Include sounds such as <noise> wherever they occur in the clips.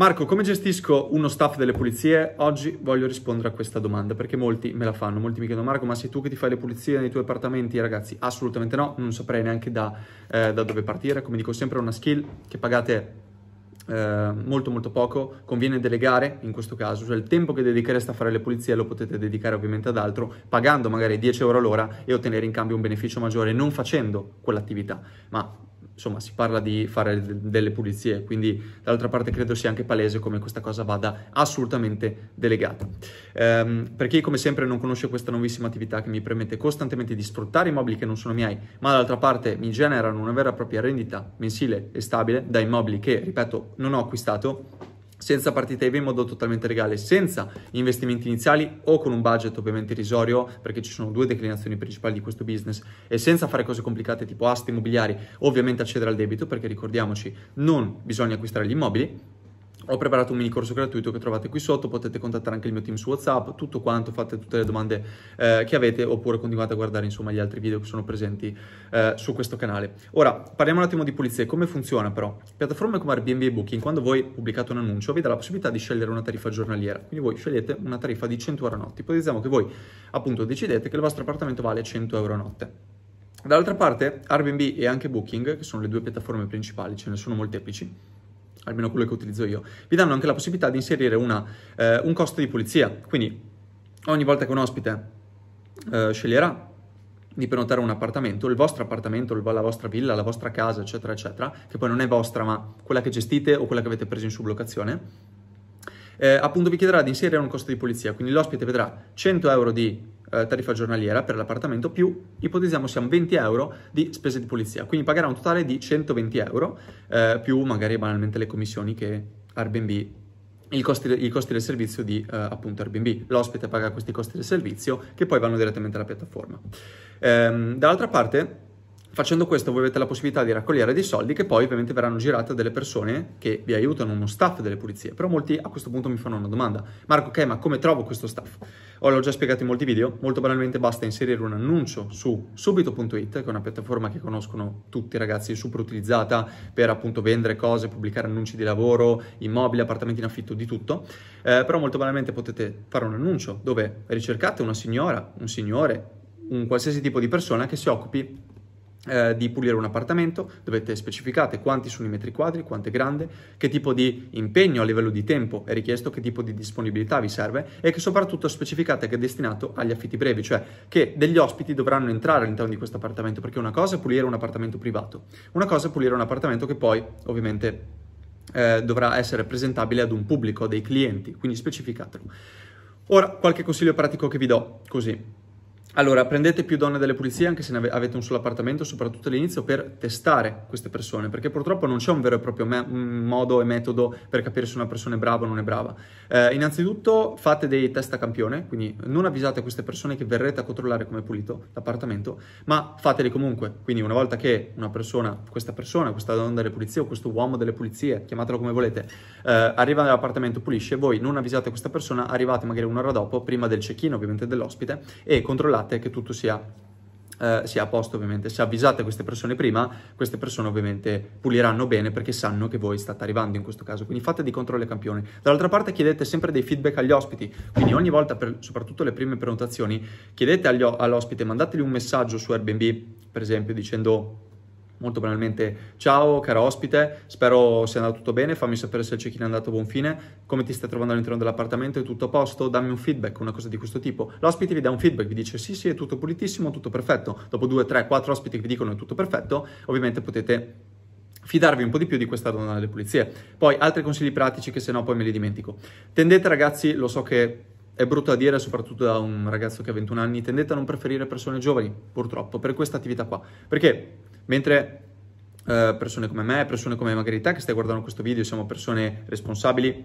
Marco, come gestisco uno staff delle pulizie? Oggi voglio rispondere a questa domanda perché molti me la fanno, molti mi chiedono Marco ma sei tu che ti fai le pulizie nei tuoi appartamenti? Ragazzi, assolutamente no, non saprei neanche da, eh, da dove partire, come dico sempre è una skill che pagate eh, molto molto poco, conviene delegare in questo caso, cioè il tempo che dedichereste a fare le pulizie lo potete dedicare ovviamente ad altro, pagando magari 10 euro all'ora e ottenere in cambio un beneficio maggiore non facendo quell'attività, ma insomma si parla di fare delle pulizie, quindi dall'altra parte credo sia anche palese come questa cosa vada assolutamente delegata. Ehm, per chi come sempre non conosce questa nuovissima attività che mi permette costantemente di sfruttare i mobili che non sono miei, ma dall'altra parte mi generano una vera e propria rendita mensile e stabile da immobili che, ripeto, non ho acquistato, senza partita IVA in modo totalmente legale, senza investimenti iniziali o con un budget ovviamente irrisorio, perché ci sono due declinazioni principali di questo business, e senza fare cose complicate tipo aste immobiliari, ovviamente accedere al debito, perché ricordiamoci, non bisogna acquistare gli immobili, ho preparato un mini corso gratuito che trovate qui sotto, potete contattare anche il mio team su WhatsApp, tutto quanto, fate tutte le domande eh, che avete oppure continuate a guardare insomma gli altri video che sono presenti eh, su questo canale. Ora, parliamo un attimo di pulizie, come funziona però? Piattaforme come Airbnb e Booking, quando voi pubblicate un annuncio, vi dà la possibilità di scegliere una tariffa giornaliera, quindi voi scegliete una tariffa di 100 euro a notte, ipotizziamo che voi appunto decidete che il vostro appartamento vale 100 euro a notte. Dall'altra parte, Airbnb e anche Booking, che sono le due piattaforme principali, ce ne sono molteplici, almeno quello che utilizzo io, vi danno anche la possibilità di inserire una, eh, un costo di pulizia. Quindi ogni volta che un ospite eh, sceglierà di prenotare un appartamento, il vostro appartamento, la vostra villa, la vostra casa, eccetera, eccetera, che poi non è vostra ma quella che gestite o quella che avete preso in sublocazione, eh, appunto vi chiederà di inserire un costo di pulizia, quindi l'ospite vedrà 100 euro di eh, tariffa giornaliera per l'appartamento più, ipotizziamo siamo 20 euro di spese di pulizia, quindi pagherà un totale di 120 euro eh, più magari banalmente le commissioni che Airbnb i costi, i costi, del servizio di eh, appunto Airbnb. L'ospite paga questi costi del servizio che poi vanno direttamente alla piattaforma. Ehm, dall'altra parte Facendo questo voi avete la possibilità di raccogliere dei soldi che poi ovviamente verranno girati a delle persone che vi aiutano, uno staff delle pulizie. Però molti a questo punto mi fanno una domanda. Marco, ok, ma come trovo questo staff? Ora l'ho già spiegato in molti video, molto banalmente basta inserire un annuncio su subito.it, che è una piattaforma che conoscono tutti i ragazzi, super utilizzata per appunto vendere cose, pubblicare annunci di lavoro, immobili, appartamenti in affitto, di tutto. Eh, però molto banalmente potete fare un annuncio dove ricercate una signora, un signore, un qualsiasi tipo di persona che si occupi eh, di pulire un appartamento, dovete specificare quanti sono i metri quadri, quanto è grande, che tipo di impegno a livello di tempo è richiesto, che tipo di disponibilità vi serve e che soprattutto specificate che è destinato agli affitti brevi, cioè che degli ospiti dovranno entrare all'interno di questo appartamento, perché una cosa è pulire un appartamento privato, una cosa è pulire un appartamento che poi ovviamente eh, dovrà essere presentabile ad un pubblico, a dei clienti, quindi specificatelo. Ora qualche consiglio pratico che vi do così. Allora, prendete più donne delle pulizie anche se avete un solo appartamento, soprattutto all'inizio, per testare queste persone, perché purtroppo non c'è un vero e proprio me- modo e metodo per capire se una persona è brava o non è brava. Eh, innanzitutto fate dei test a campione, quindi non avvisate queste persone che verrete a controllare come è pulito l'appartamento, ma fateli comunque. Quindi una volta che una persona, questa persona, questa donna delle pulizie o questo uomo delle pulizie, chiamatelo come volete, eh, arriva nell'appartamento, pulisce, voi non avvisate questa persona, arrivate magari un'ora dopo, prima del check-in ovviamente dell'ospite, e controllate controllate che tutto sia Uh, sia a posto ovviamente. Se avvisate queste persone prima, queste persone ovviamente puliranno bene perché sanno che voi state arrivando in questo caso. Quindi fate di controllo e campioni. Dall'altra parte chiedete sempre dei feedback agli ospiti, quindi ogni volta, per, soprattutto le prime prenotazioni, chiedete agli, all'ospite, mandateli un messaggio su Airbnb, per esempio, dicendo molto banalmente ciao caro ospite, spero sia andato tutto bene, fammi sapere se il check-in è andato a buon fine, come ti stai trovando all'interno dell'appartamento, è tutto a posto, dammi un feedback, una cosa di questo tipo. L'ospite vi dà un feedback, vi dice sì sì è tutto pulitissimo, tutto perfetto, dopo due tre quattro ospiti che vi dicono è tutto perfetto, ovviamente potete fidarvi un po' di più di questa donna delle pulizie. Poi altri consigli pratici che se no poi me li dimentico. Tendete ragazzi, lo so che è brutto a dire, soprattutto da un ragazzo che ha 21 anni, tendete a non preferire persone giovani, purtroppo, per questa attività qua. Perché mentre eh, persone come me, persone come magari che stai guardando questo video, siamo persone responsabili,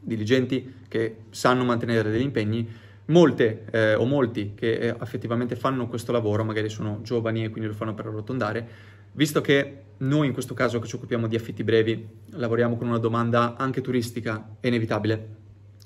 diligenti, che sanno mantenere degli impegni, molte eh, o molti che eh, effettivamente fanno questo lavoro, magari sono giovani e quindi lo fanno per arrotondare, visto che noi in questo caso che ci occupiamo di affitti brevi lavoriamo con una domanda anche turistica, è inevitabile.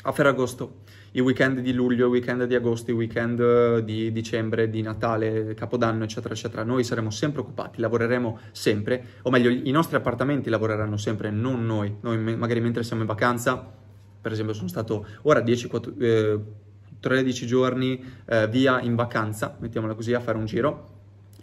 A Ferragosto i weekend di luglio, i weekend di agosto, i weekend eh, di dicembre, di Natale, Capodanno, eccetera, eccetera. Noi saremo sempre occupati, lavoreremo sempre, o meglio, i nostri appartamenti lavoreranno sempre, non noi. Noi magari mentre siamo in vacanza, per esempio sono stato ora 10, 4, eh, 13 giorni eh, via in vacanza, mettiamola così, a fare un giro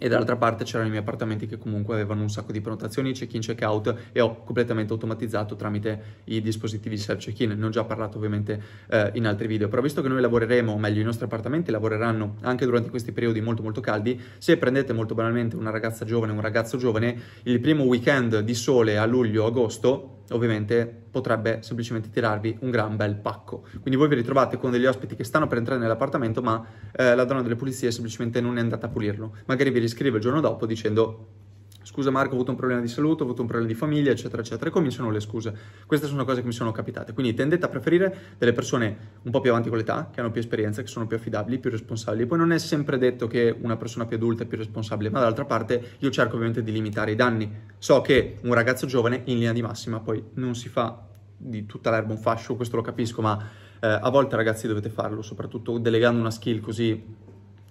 e dall'altra parte c'erano i miei appartamenti che comunque avevano un sacco di prenotazioni, check-in, check-out e ho completamente automatizzato tramite i dispositivi self-check-in. Ne ho già parlato ovviamente eh, in altri video, però visto che noi lavoreremo, o meglio i nostri appartamenti lavoreranno anche durante questi periodi molto molto caldi, se prendete molto banalmente una ragazza giovane, un ragazzo giovane, il primo weekend di sole a luglio-agosto ovviamente potrebbe semplicemente tirarvi un gran bel pacco. Quindi voi vi ritrovate con degli ospiti che stanno per entrare nell'appartamento ma eh, la donna delle pulizie semplicemente non è andata a pulirlo. Magari vi riscrive il giorno dopo dicendo scusa Marco ho avuto un problema di salute, ho avuto un problema di famiglia, eccetera, eccetera, e cominciano le scuse. Queste sono cose che mi sono capitate, quindi tendete a preferire delle persone un po' più avanti con l'età, che hanno più esperienza, che sono più affidabili, più responsabili. Poi non è sempre detto che una persona più adulta è più responsabile, ma dall'altra parte io cerco ovviamente di limitare i danni. So che un ragazzo giovane in linea di massima poi non si fa di tutta l'erba un fascio, questo lo capisco, ma eh, a volte ragazzi dovete farlo, soprattutto delegando una skill così...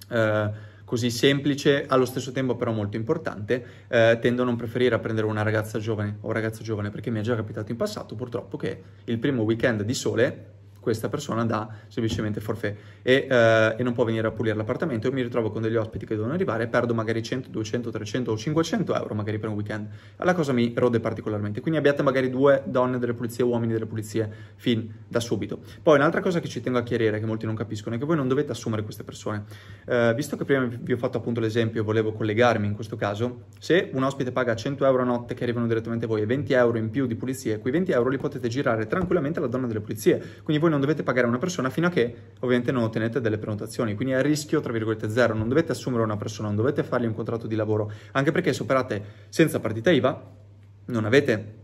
Eh, così semplice, allo stesso tempo però molto importante, eh, tendo a non preferire a prendere una ragazza giovane o un ragazzo giovane perché mi è già capitato in passato purtroppo che il primo weekend di sole questa persona dà semplicemente forfè e, eh, e non può venire a pulire l'appartamento. Io mi ritrovo con degli ospiti che devono arrivare e perdo magari 100, 200, 300 o 500 euro magari per un weekend. La cosa mi rode particolarmente. Quindi abbiate magari due donne delle pulizie, uomini delle pulizie fin da subito. Poi un'altra cosa che ci tengo a chiarire, che molti non capiscono, è che voi non dovete assumere queste persone. Eh, visto che prima vi ho fatto appunto l'esempio, volevo collegarmi in questo caso, se un ospite paga 100 euro a notte che arrivano direttamente a voi e 20 euro in più di pulizie, quei 20 euro li potete girare tranquillamente alla donna delle pulizie. Quindi voi non dovete pagare una persona fino a che ovviamente non ottenete delle prenotazioni, quindi è a rischio tra virgolette zero, non dovete assumere una persona, non dovete fargli un contratto di lavoro, anche perché se operate senza partita IVA non avete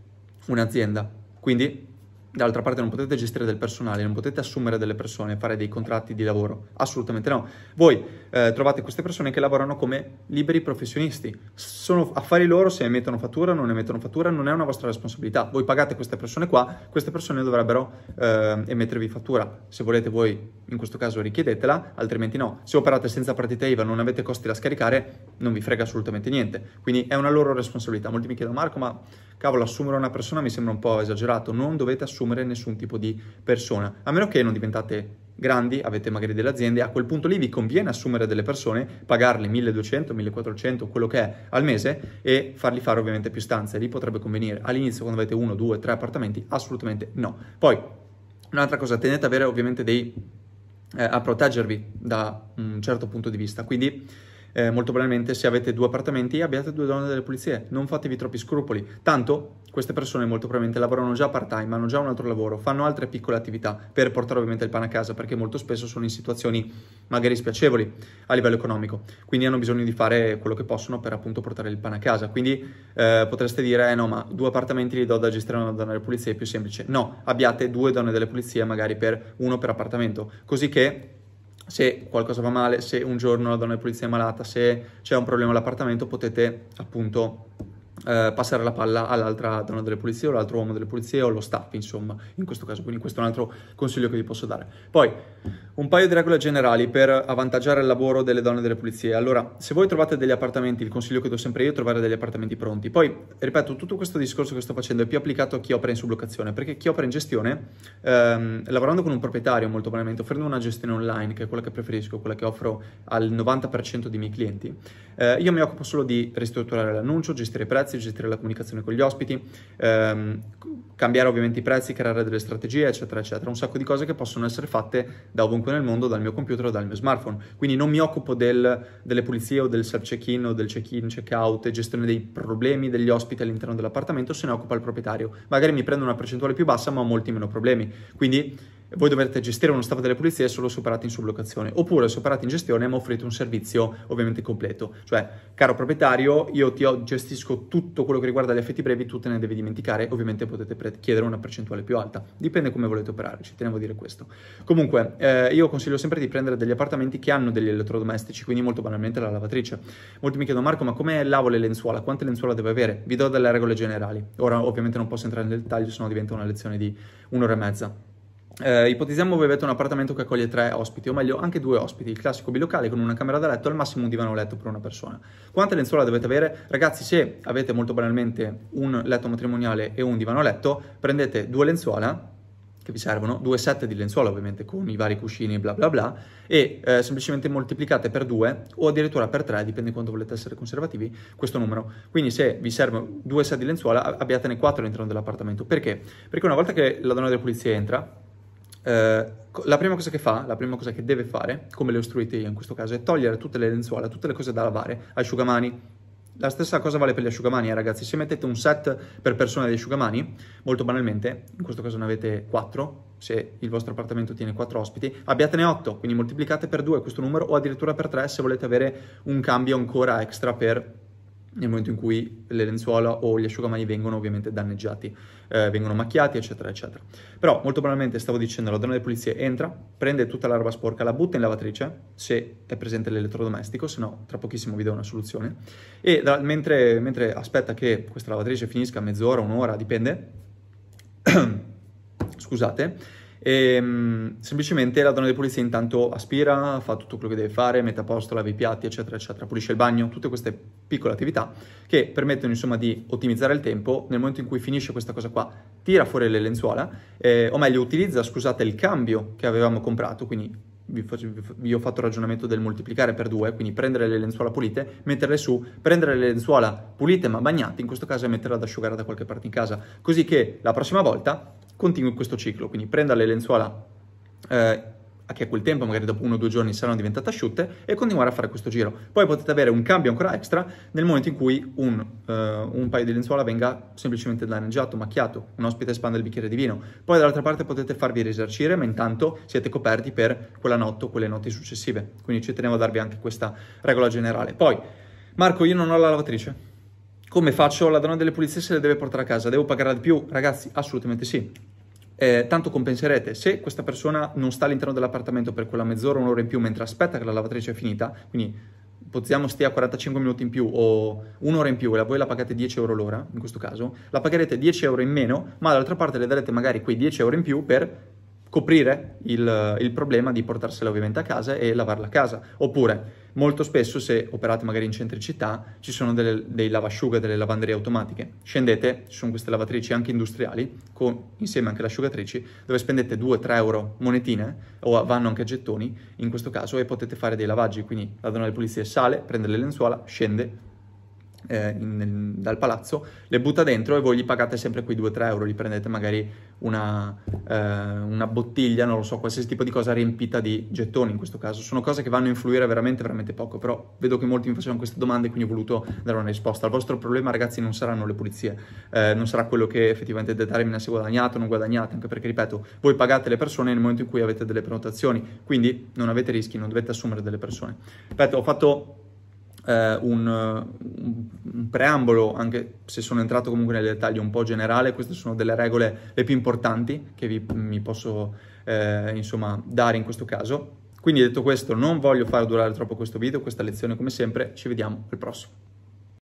un'azienda, quindi D'altra parte non potete gestire del personale, non potete assumere delle persone, fare dei contratti di lavoro, assolutamente no. Voi eh, trovate queste persone che lavorano come liberi professionisti, sono affari loro se emettono fattura o non emettono fattura, non è una vostra responsabilità. Voi pagate queste persone qua, queste persone dovrebbero eh, emettervi fattura. Se volete voi in questo caso richiedetela, altrimenti no. Se operate senza partita IVA, non avete costi da scaricare, non vi frega assolutamente niente. Quindi è una loro responsabilità. Molti mi chiedono Marco, ma cavolo, assumere una persona mi sembra un po' esagerato, non dovete assumere assumere nessun tipo di persona, a meno che non diventate grandi, avete magari delle aziende, a quel punto lì vi conviene assumere delle persone, pagarle 1200, 1400, quello che è al mese e fargli fare ovviamente più stanze, lì potrebbe convenire. All'inizio quando avete uno, due, tre appartamenti, assolutamente no. Poi, un'altra cosa, tenete ad avere ovviamente dei... Eh, a proteggervi da un certo punto di vista, quindi eh, molto probabilmente se avete due appartamenti abbiate due donne delle pulizie, non fatevi troppi scrupoli, tanto queste persone molto probabilmente lavorano già part time, hanno già un altro lavoro, fanno altre piccole attività per portare ovviamente il pane a casa perché molto spesso sono in situazioni magari spiacevoli a livello economico, quindi hanno bisogno di fare quello che possono per appunto portare il pane a casa, quindi eh, potreste dire eh, no ma due appartamenti li do da gestire una donna delle pulizie è più semplice, no, abbiate due donne delle pulizie magari per uno per appartamento, così che se qualcosa va male, se un giorno la donna di polizia è malata, se c'è un problema all'appartamento, potete appunto eh, passare la palla all'altra donna delle pulizie o all'altro uomo delle pulizie o allo staff, insomma, in questo caso. Quindi questo è un altro consiglio che vi posso dare. Poi, un paio di regole generali per avvantaggiare il lavoro delle donne delle pulizie. Allora, se voi trovate degli appartamenti, il consiglio che do sempre io è trovare degli appartamenti pronti. Poi, ripeto, tutto questo discorso che sto facendo è più applicato a chi opera in sublocazione, perché chi opera in gestione, ehm, lavorando con un proprietario molto banalmente, offrendo una gestione online, che è quella che preferisco, quella che offro al 90% dei miei clienti, eh, io mi occupo solo di ristrutturare l'annuncio, gestire i prezzi, prezzi, gestire la comunicazione con gli ospiti, ehm, cambiare ovviamente i prezzi, creare delle strategie, eccetera, eccetera. Un sacco di cose che possono essere fatte da ovunque nel mondo, dal mio computer o dal mio smartphone. Quindi non mi occupo del, delle pulizie o del self-check-in o del check-in, check-out e gestione dei problemi degli ospiti all'interno dell'appartamento, se ne occupa il proprietario. Magari mi prendo una percentuale più bassa, ma ho molti meno problemi. Quindi voi dovrete gestire uno staff delle pulizie solo se operate in sublocazione, oppure se operate in gestione mi offrite un servizio ovviamente completo, cioè caro proprietario io ti ho, gestisco tutto quello che riguarda gli affetti brevi, tu te ne devi dimenticare, ovviamente potete chiedere una percentuale più alta, dipende come volete operare, ci tenevo a dire questo. Comunque eh, io consiglio sempre di prendere degli appartamenti che hanno degli elettrodomestici, quindi molto banalmente la lavatrice. Molti mi chiedono Marco ma come lavo le lenzuola, quante lenzuola deve avere? Vi do delle regole generali, ora ovviamente non posso entrare nel dettaglio, se no diventa una lezione di un'ora e mezza. Eh, ipotizziamo voi avete un appartamento che accoglie tre ospiti, o meglio anche due ospiti, il classico bilocale con una camera da letto, al massimo un divano letto per una persona. Quante lenzuola dovete avere? Ragazzi, se avete molto banalmente un letto matrimoniale e un divano letto, prendete due lenzuola che vi servono, due set di lenzuola ovviamente con i vari cuscini bla bla bla e eh, semplicemente moltiplicate per due o addirittura per tre, dipende quanto volete essere conservativi, questo numero. Quindi se vi servono due set di lenzuola abbiatene quattro all'interno dell'appartamento. Perché? Perché una volta che la donna della pulizia entra, eh, la prima cosa che fa, la prima cosa che deve fare, come le ho istruite io in questo caso, è togliere tutte le lenzuola, tutte le cose da lavare, asciugamani. La stessa cosa vale per gli asciugamani, eh, ragazzi. Se mettete un set per persona di asciugamani, molto banalmente, in questo caso ne avete 4, se il vostro appartamento tiene 4 ospiti, abbiatene 8, quindi moltiplicate per 2 questo numero o addirittura per 3 se volete avere un cambio ancora extra per nel momento in cui le lenzuola o gli asciugamani vengono ovviamente danneggiati, eh, vengono macchiati, eccetera, eccetera. Però molto probabilmente, stavo dicendo, la donna delle pulizie entra, prende tutta la sporca, la butta in lavatrice, se è presente l'elettrodomestico, se no tra pochissimo vi do una soluzione, e da, mentre, mentre aspetta che questa lavatrice finisca mezz'ora, un'ora, dipende, <clears throat> scusate, e, ehm, semplicemente la donna di pulizia intanto aspira, fa tutto quello che deve fare, mette a posto, lava i piatti, eccetera, eccetera, pulisce il bagno, tutte queste piccole attività che permettono insomma di ottimizzare il tempo. Nel momento in cui finisce questa cosa qua, tira fuori le lenzuola, eh, o meglio utilizza, scusate, il cambio che avevamo comprato, quindi vi, vi, ho fatto il ragionamento del moltiplicare per due, quindi prendere le lenzuola pulite, metterle su, prendere le lenzuola pulite ma bagnate, in questo caso è metterla ad asciugare da qualche parte in casa, così che la prossima volta continui questo ciclo, quindi prenda le lenzuola eh, che a quel tempo, magari dopo uno o due giorni, saranno diventate asciutte e continuare a fare questo giro. Poi potete avere un cambio ancora extra nel momento in cui un, uh, un paio di lenzuola venga semplicemente danneggiato, macchiato, un ospite espande il bicchiere di vino. Poi dall'altra parte potete farvi risarcire, ma intanto siete coperti per quella notte o quelle notti successive. Quindi ci tenevo a darvi anche questa regola generale. Poi, Marco, io non ho la lavatrice come faccio? La donna delle pulizie se le deve portare a casa, devo pagarla di più? Ragazzi, assolutamente sì. Eh, tanto compenserete se questa persona non sta all'interno dell'appartamento per quella mezz'ora, un'ora in più mentre aspetta che la lavatrice è finita, quindi possiamo stia 45 minuti in più o un'ora in più e voi la pagate 10 euro l'ora, in questo caso, la pagherete 10 euro in meno, ma dall'altra parte le darete magari quei 10 euro in più per coprire il, il problema di portarsela ovviamente a casa e lavarla a casa. Oppure Molto spesso, se operate magari in centri città, ci sono delle, dei lavasciuga, delle lavanderie automatiche. Scendete, ci sono queste lavatrici anche industriali, con, insieme anche alle asciugatrici, dove spendete 2-3 euro monetine, o vanno anche a gettoni, in questo caso, e potete fare dei lavaggi. Quindi la donna delle pulizie sale, prende le lenzuola, scende, eh, in, dal palazzo, le butta dentro e voi gli pagate sempre quei 2-3 euro, gli prendete magari una, eh, una, bottiglia, non lo so, qualsiasi tipo di cosa riempita di gettoni in questo caso. Sono cose che vanno a influire veramente, veramente poco, però vedo che molti mi facevano queste domande quindi ho voluto dare una risposta. Il vostro problema ragazzi non saranno le pulizie, eh, non sarà quello che effettivamente determina se guadagnate o non guadagnate, anche perché ripeto, voi pagate le persone nel momento in cui avete delle prenotazioni, quindi non avete rischi, non dovete assumere delle persone. Ripeto, ho fatto eh, un, un, preambolo, anche se sono entrato comunque nel dettaglio un po' generale, queste sono delle regole le più importanti che vi, mi posso eh, insomma dare in questo caso. Quindi detto questo, non voglio far durare troppo questo video, questa lezione come sempre, ci vediamo al prossimo.